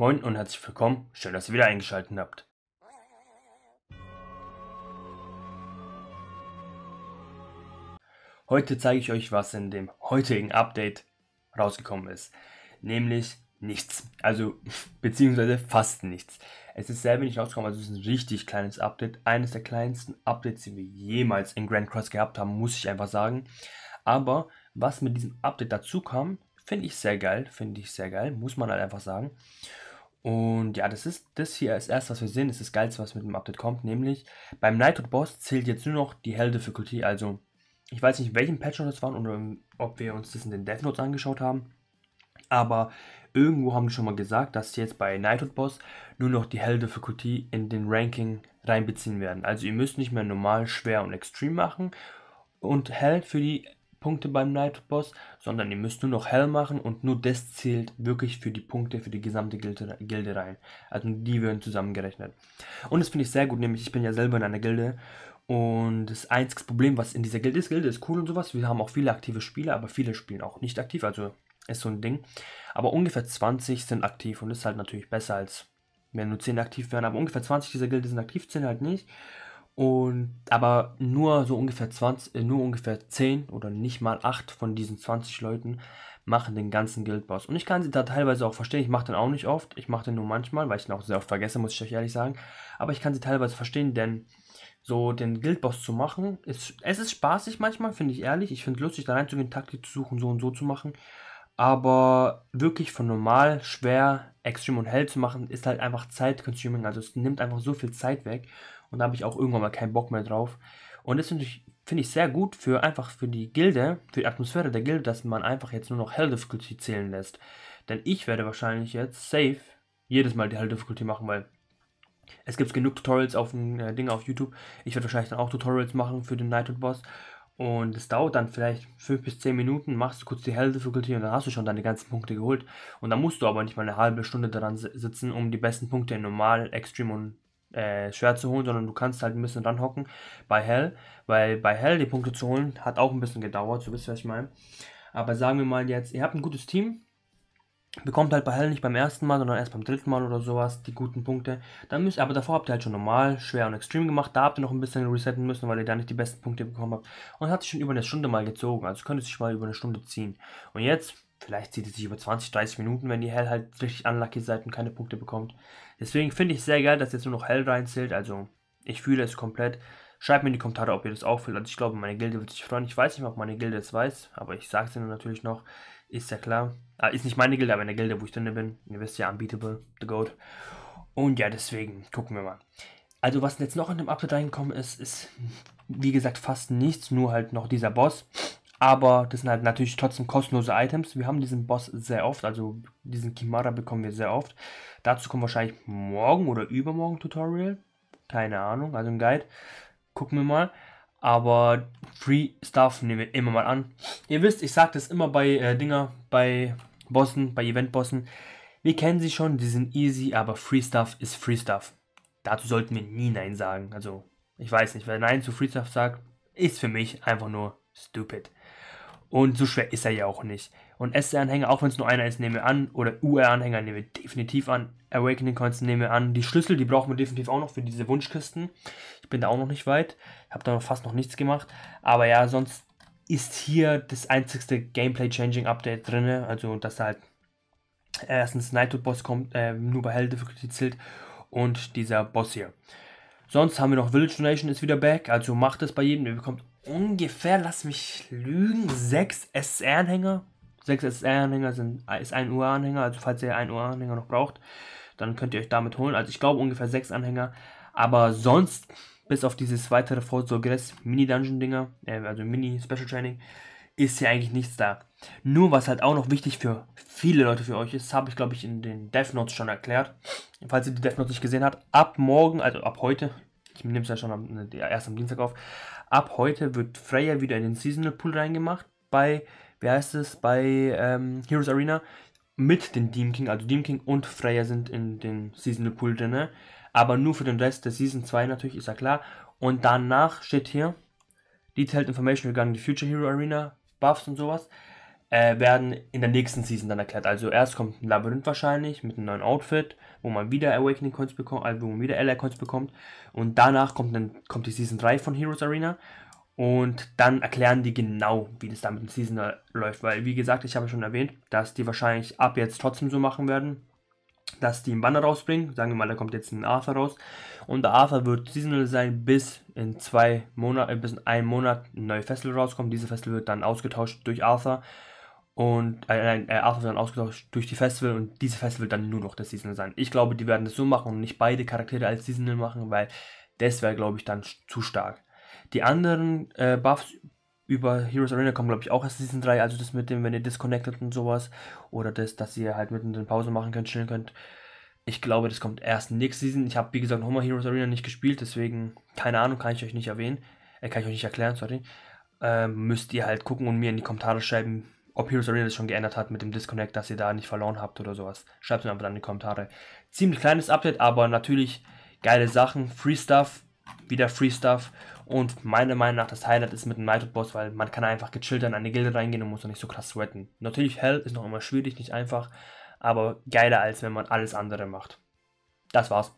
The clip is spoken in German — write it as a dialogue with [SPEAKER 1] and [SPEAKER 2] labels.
[SPEAKER 1] Moin und herzlich willkommen. Schön, dass ihr wieder eingeschaltet habt. Heute zeige ich euch, was in dem heutigen Update rausgekommen ist. Nämlich nichts. Also, beziehungsweise fast nichts. Es ist sehr wenig rausgekommen, also es ist ein richtig kleines Update. Eines der kleinsten Updates, die wir jemals in Grand Cross gehabt haben, muss ich einfach sagen. Aber was mit diesem Update dazu kam, finde ich sehr geil, finde ich sehr geil, muss man halt einfach sagen. Und ja, das ist das hier als erstes, was wir sehen, das ist das Geilste, was mit dem Update kommt, nämlich beim Nitro Boss zählt jetzt nur noch die Hell Difficulty, also ich weiß nicht, welchen Patch das waren oder ob wir uns das in den Death Notes angeschaut haben, aber irgendwo haben die schon mal gesagt, dass sie jetzt bei Nitro Boss nur noch die Hell Difficulty in den Ranking reinbeziehen werden. Also ihr müsst nicht mehr normal, schwer und extrem machen und Hell für die Punkte beim Night Boss, sondern ihr müsst nur noch hell machen und nur das zählt wirklich für die Punkte für die gesamte Gilde, Gilde rein. Also die werden zusammengerechnet. Und das finde ich sehr gut, nämlich ich bin ja selber in einer Gilde und das einzige Problem, was in dieser Gilde ist, Gilde ist cool und sowas, wir haben auch viele aktive Spieler, aber viele spielen auch nicht aktiv, also ist so ein Ding. Aber ungefähr 20 sind aktiv und ist halt natürlich besser als wenn nur 10 aktiv wären, aber ungefähr 20 dieser Gilde sind aktiv, 10 halt nicht. Und aber nur so ungefähr 20, äh, nur ungefähr 10 oder nicht mal 8 von diesen 20 Leuten machen den ganzen Guild Boss. Und ich kann sie da teilweise auch verstehen. Ich mache den auch nicht oft. Ich mache den nur manchmal, weil ich den auch sehr oft vergesse, muss ich euch ehrlich sagen. Aber ich kann sie teilweise verstehen, denn so den Guild Boss zu machen, ist, es ist spaßig manchmal, finde ich ehrlich. Ich finde es lustig, da reinzugehen, Taktik zu suchen, so und so zu machen. Aber wirklich von normal, schwer, extrem und hell zu machen, ist halt einfach zeit-consuming. Also es nimmt einfach so viel Zeit weg. Und da habe ich auch irgendwann mal keinen Bock mehr drauf. Und das finde ich, find ich sehr gut für einfach für die Gilde, für die Atmosphäre der Gilde, dass man einfach jetzt nur noch Hell Difficulty zählen lässt. Denn ich werde wahrscheinlich jetzt safe jedes Mal die Hell Difficulty machen, weil es gibt genug Tutorials auf dem äh, Ding auf YouTube. Ich werde wahrscheinlich dann auch Tutorials machen für den Nightwood Boss. Und es dauert dann vielleicht 5 bis 10 Minuten, machst du kurz die Hell Difficulty und dann hast du schon deine ganzen Punkte geholt. Und dann musst du aber nicht mal eine halbe Stunde daran sitzen, um die besten Punkte in Normal, Extreme und äh, schwer zu holen, sondern du kannst halt ein bisschen ranhocken bei Hell, weil bei Hell die Punkte zu holen hat auch ein bisschen gedauert, so wisst ihr, was ich meine. Aber sagen wir mal jetzt, ihr habt ein gutes Team, bekommt halt bei Hell nicht beim ersten Mal, sondern erst beim dritten Mal oder sowas die guten Punkte. Dann müsst, aber davor habt ihr halt schon normal, schwer und extrem gemacht. Da habt ihr noch ein bisschen resetten müssen, weil ihr da nicht die besten Punkte bekommen habt. Und hat sich schon über eine Stunde mal gezogen. Also könnt ihr sich mal über eine Stunde ziehen. Und jetzt Vielleicht zieht es sich über 20, 30 Minuten, wenn ihr Hell halt richtig unlucky seid und keine Punkte bekommt. Deswegen finde ich sehr geil, dass jetzt nur noch Hell reinzählt. Also ich fühle es komplett. Schreibt mir in die Kommentare, ob ihr das auch fühlt. Also ich glaube, meine Gilde wird sich freuen. Ich weiß nicht ob meine Gilde es weiß, aber ich sage es ihnen natürlich noch. Ist ja klar. Ah, ist nicht meine Gilde, aber in der Gilde, wo ich drin bin. Ihr wisst ja, Unbeatable, The Goat. Und ja, deswegen gucken wir mal. Also was jetzt noch in dem Update reingekommen ist, ist wie gesagt fast nichts. Nur halt noch dieser Boss. Aber das sind halt natürlich trotzdem kostenlose Items. Wir haben diesen Boss sehr oft, also diesen Kimara bekommen wir sehr oft. Dazu kommt wahrscheinlich morgen oder übermorgen Tutorial. Keine Ahnung, also ein Guide. Gucken wir mal. Aber Free Stuff nehmen wir immer mal an. Ihr wisst, ich sage das immer bei äh, Dinger, bei Bossen, bei Eventbossen. Wir kennen sie schon, die sind easy, aber Free Stuff ist Free Stuff. Dazu sollten wir nie Nein sagen. Also, ich weiß nicht, wer Nein zu Free Stuff sagt, ist für mich einfach nur stupid. Und so schwer ist er ja auch nicht. Und SR-Anhänger, auch wenn es nur einer ist, nehme wir an. Oder UR-Anhänger nehme wir definitiv an. Awakening Coins nehme wir an. Die Schlüssel, die brauchen wir definitiv auch noch für diese Wunschkisten. Ich bin da auch noch nicht weit. Habe da noch fast noch nichts gemacht. Aber ja, sonst ist hier das einzigste Gameplay-Changing-Update drin. Also, dass halt erstens Nitro-Boss kommt, äh, nur bei Heldedifficulty zählt. Und dieser Boss hier. Sonst haben wir noch Village Donation ist wieder back, also macht es bei jedem. Ihr bekommt ungefähr, lass mich lügen, 6 SR-Anhänger. 6 SR-Anhänger sind, ist ein UR-Anhänger, also falls ihr einen UR-Anhänger noch braucht, dann könnt ihr euch damit holen. Also ich glaube ungefähr 6 Anhänger. Aber sonst, bis auf dieses weitere Fort Sogress Mini-Dungeon-Dinger, äh, also Mini-Special Training, ist hier eigentlich nichts da. Nur was halt auch noch wichtig für viele Leute für euch ist, habe ich glaube ich in den Death Notes schon erklärt. Falls ihr die Death Notes nicht gesehen habt, ab morgen, also ab heute, ich nehme es ja schon am, ne, erst am Dienstag auf. Ab heute wird Freya wieder in den Seasonal Pool reingemacht bei, wie heißt es, bei ähm, Heroes Arena mit den Deem King. Also Deem King und Freya sind in den Seasonal Pool drin. Ne? Aber nur für den Rest der Season 2 natürlich, ist ja klar. Und danach steht hier Detailed Information regarding the Future Hero Arena, Buffs und sowas äh, werden in der nächsten Season dann erklärt. Also erst kommt ein Labyrinth wahrscheinlich mit einem neuen Outfit, wo man wieder Awakening Coins bekommt, also wo man wieder LR Coins bekommt. Und danach kommt dann kommt die Season 3 von Heroes Arena. Und dann erklären die genau, wie das dann mit dem Season läuft. Weil, wie gesagt, ich habe schon erwähnt, dass die wahrscheinlich ab jetzt trotzdem so machen werden, dass die einen Banner rausbringen. Sagen wir mal, da kommt jetzt ein Arthur raus. Und der Arthur wird seasonal sein, bis in zwei Monaten, äh, bis in einem Monat eine neue Fessel rauskommt. Diese Fessel wird dann ausgetauscht durch Arthur und äh, nein, äh, Arthur wird ausgetauscht durch die Festival und diese Festival dann nur noch das Seasonal sein. Ich glaube, die werden das so machen und nicht beide Charaktere als Seasonal machen, weil das wäre, glaube ich, dann zu stark. Die anderen äh, Buffs über Heroes Arena kommen, glaube ich, auch erst Season 3, also das mit dem, wenn ihr disconnected und sowas, oder das, dass ihr halt mitten mittendrin Pause machen könnt, chillen könnt. Ich glaube, das kommt erst nächste Season. Ich habe, wie gesagt, nochmal Heroes Arena nicht gespielt, deswegen, keine Ahnung, kann ich euch nicht erwähnen, äh, kann ich euch nicht erklären, sorry. Ähm, müsst ihr halt gucken und mir in die Kommentare schreiben, ob Heroes Arena das schon geändert hat mit dem Disconnect, dass ihr da nicht verloren habt oder sowas. Schreibt es mir einfach in die Kommentare. Ziemlich kleines Update, aber natürlich geile Sachen. Free Stuff, wieder Free Stuff. Und meiner Meinung nach das Highlight ist mit dem Nightwood Boss, weil man kann einfach gechillt in eine Gilde reingehen und muss noch nicht so krass sweaten. Natürlich Hell ist noch immer schwierig, nicht einfach, aber geiler als wenn man alles andere macht. Das war's.